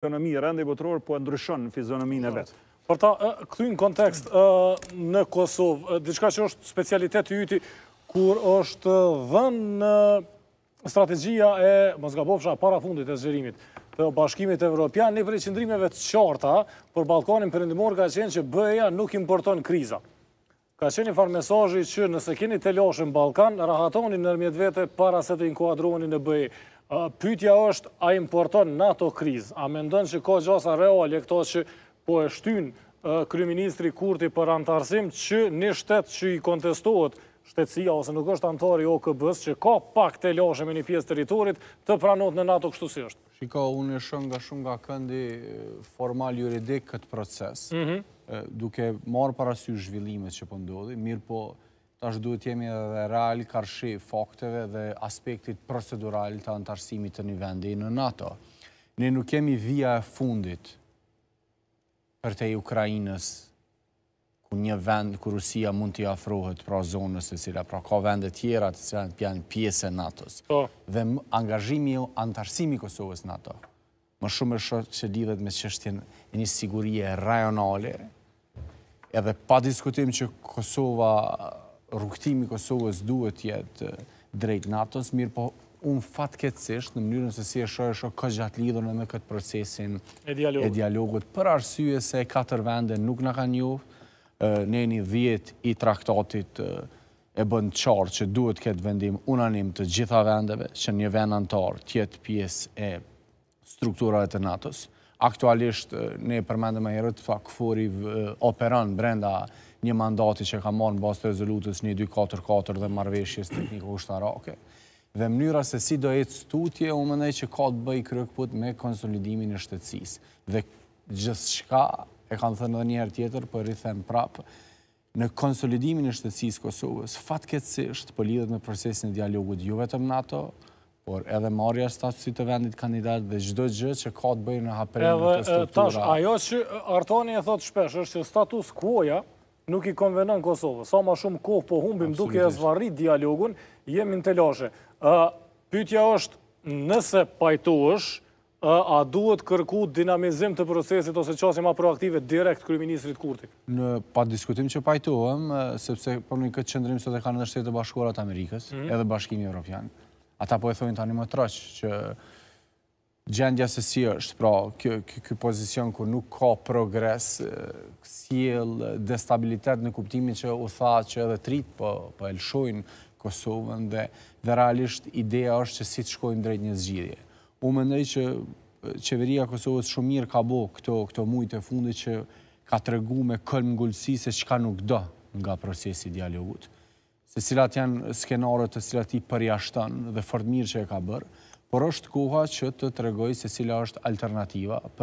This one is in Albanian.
fizionomi, rende i botëror, po e ndryshon në e vetë. Për ta, këtu në kontekst në Kosovë, diçka që është specialitet të jyti, kur është në strategia e Mosgabovsha para fundit e zgjerimit të bashkimit e Europian, një për i qëndrimeve të qarta për Balkanin endimor ka qenë që bëja nuk importon kriza. Ka qenë një farë mesajë që nëse keni të në Balkan, rahatoni nërmjet vete para se të inkuadroni në bëja. Pytja është, a importon NATO krizë? A mendon që ka gjosa reale këto që po eshtyn Kryministri Kurti për antarësim që një shtetë që i kontestohet shtetësia ose nuk është i OKB-s që ka pak të loshe një pjesë teritorit të pranot në NATO kështu si është? Shiko, unë është nga shumë nga këndi formal juridik këtë proces, mhm. duke marë parasysh zhvillimet që pëndodhi, po mirë po të është duhet jemi edhe real karshi fakteve dhe aspektit procedural të antarësimit të një vendi në NATO. Ne nuk kemi via e fundit për te Ukrajinës, ku një vend, ku Rusia mund t'i afrohet pra zonës e cila, pra ka vende tjera të cila në pjanë e NATO-s. Po. Dhe angazhimi jo antarësimi Kosovës NATO, më shumë e shumë që lidhet me qështjen e një sigurie rajonale, edhe pa diskutim që Kosova rukëtimi Kosovës duhet jetë eh, drejt NATO-s, mirë po unë fatë në mënyrën se si e shërë shërë këtë gjatë lidhën e këtë procesin e dialogut, për arsye se katër vende nuk në kanë njohë, eh, në një dhjetë i traktatit eh, e bënd qarë që duhet këtë vendim unanim të gjitha vendeve, që një vend tjetë pjesë e strukturat e NATO-s aktualisht ne përmendëm e herët, fa këfori operan brenda një mandati që ka marrë në basë të rezolutës 1244 dhe marveshjes tekniko-ushtarake, dhe mënyra se si do e tutje, u mëndaj që ka të bëj krykput me konsolidimin e shtetsis. Dhe gjithë shka, e kanë thënë dhe njerë tjetër, për po rrithen prapë, në konsolidimin e shtetsis Kosovës, fatke cështë për po lidhët në procesin e dialogut, ju jo vetëm NATO, por edhe marja statusit të vendit kandidat dhe gjdo gjë që ka të bëjë në haperin të struktura. Tash, ajo që Artani e thot shpesh, është që status kuoja nuk i konvenon Kosovë. Sa ma shumë kohë po humbim duke e zvarri dialogun, jemi në telashe. Pytja është, nëse pajtu është, a duhet kërku dinamizim të procesit ose qasim a proaktive direkt kërë Kurti? Në pa diskutim që pajtuam, sepse përnu i këtë qëndrim sot e kanë në shtetë të bashkuarat Amerikës mhm. edhe bashkimi Europian, Ata po e thujnë të më të që gjendja se si është, pra kjo pozicion ku nuk ka progres, si el destabilitet në kuptimin që u tha që edhe trit për po, po elshojnë Kosovën dhe dhe realisht ideja është që si të shkojnë drejt një zgjidhje. U më që qeveria Kosovës shumë mirë ka bo këto mujtë e fundit që ka të regu me këllë mgullësi se që ka nuk do nga procesi dialogutë se cilat janë skenarët të cilat i përja dhe fërdmirë që e ka bërë, por është koha që të të se cila është alternativa,